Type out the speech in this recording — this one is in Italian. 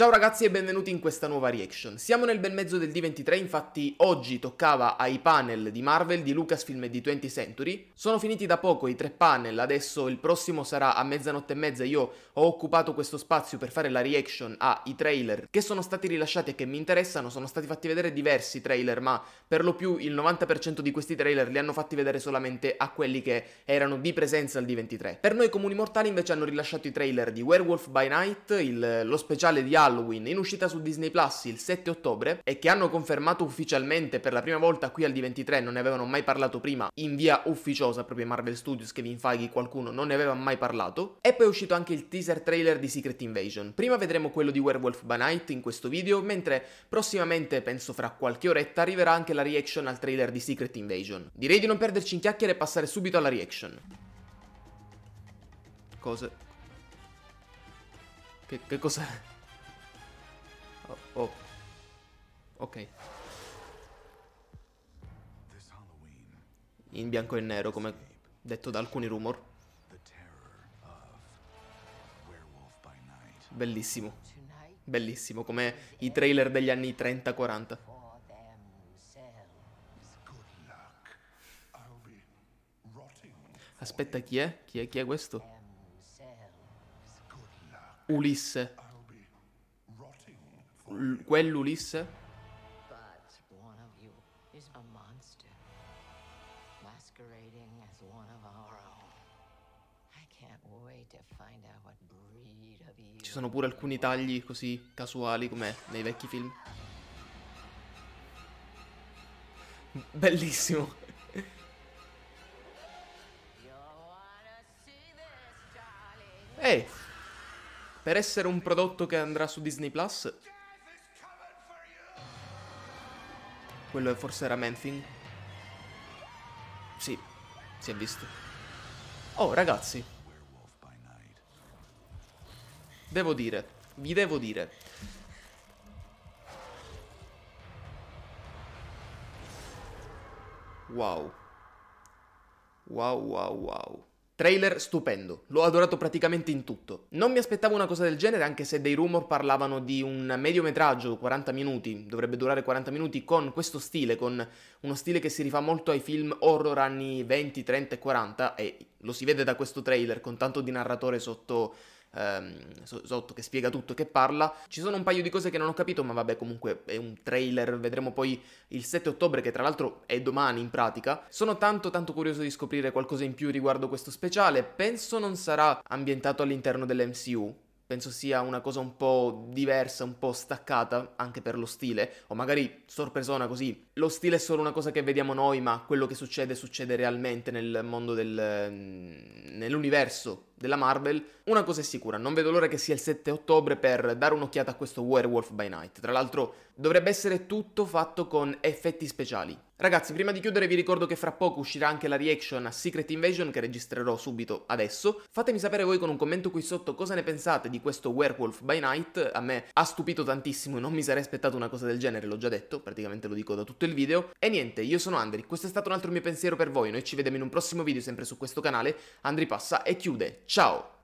Ciao ragazzi e benvenuti in questa nuova reaction. Siamo nel bel mezzo del D23, infatti oggi toccava ai panel di Marvel, di Lucasfilm e di 20th Century. Sono finiti da poco i tre panel, adesso il prossimo sarà a mezzanotte e mezza. Io ho occupato questo spazio per fare la reaction ai trailer che sono stati rilasciati e che mi interessano. Sono stati fatti vedere diversi trailer, ma per lo più il 90% di questi trailer li hanno fatti vedere solamente a quelli che erano di presenza al D23. Per noi comuni mortali invece hanno rilasciato i trailer di Werewolf by Night, il, lo speciale di Halloween Halloween in uscita su Disney Plus il 7 ottobre e che hanno confermato ufficialmente per la prima volta qui al D23, non ne avevano mai parlato prima in via ufficiosa proprio Marvel Studios, che vi infaghi qualcuno non ne aveva mai parlato. E poi è uscito anche il teaser trailer di Secret Invasion. Prima vedremo quello di Werewolf by Night in questo video, mentre prossimamente, penso fra qualche oretta, arriverà anche la reaction al trailer di Secret Invasion. Direi di non perderci in chiacchiere e passare subito alla reaction. Cose... Che, che cos'è? Oh, oh. Ok. In bianco e nero, come detto da alcuni rumor. Bellissimo. Bellissimo, come i trailer degli anni 30-40. Aspetta, chi è? Chi è, chi è questo? Ulisse quell'Ulisse? Ci sono pure alcuni tagli così casuali come nei vecchi film. Bellissimo. Ehi, per essere un prodotto che andrà su Disney Plus, Quello forse era Manthing. Sì, si è visto. Oh, ragazzi. Devo dire, vi devo dire. Wow. Wow, wow, wow. Trailer stupendo, l'ho adorato praticamente in tutto. Non mi aspettavo una cosa del genere anche se dei rumor parlavano di un mediometraggio, 40 minuti, dovrebbe durare 40 minuti, con questo stile, con uno stile che si rifà molto ai film horror anni 20, 30 e 40 e lo si vede da questo trailer con tanto di narratore sotto ehm, sotto che spiega tutto, che parla. Ci sono un paio di cose che non ho capito, ma vabbè comunque è un trailer, vedremo poi il 7 ottobre che tra l'altro è domani in pratica. Sono tanto tanto curioso di scoprire qualcosa in più riguardo questo speciale, penso non sarà ambientato all'interno dell'MCU, penso sia una cosa un po' diversa, un po' staccata anche per lo stile, o magari sorpresona così. Lo stile è solo una cosa che vediamo noi, ma quello che succede succede realmente nel mondo del... Mm, nell'universo della Marvel. Una cosa è sicura, non vedo l'ora che sia il 7 ottobre per dare un'occhiata a questo Werewolf by Night. Tra l'altro dovrebbe essere tutto fatto con effetti speciali Ragazzi, prima di chiudere vi ricordo che fra poco uscirà anche la reaction a Secret Invasion che registrerò subito adesso. Fatemi sapere voi con un commento qui sotto cosa ne pensate di questo Werewolf by Night. A me ha stupito tantissimo e non mi sarei aspettato una cosa del genere, l'ho già detto, praticamente lo dico da tutto il video. E niente, io sono Andri, questo è stato un altro mio pensiero per voi. Noi ci vediamo in un prossimo video sempre su questo canale. Andri passa e chiude. Ciao!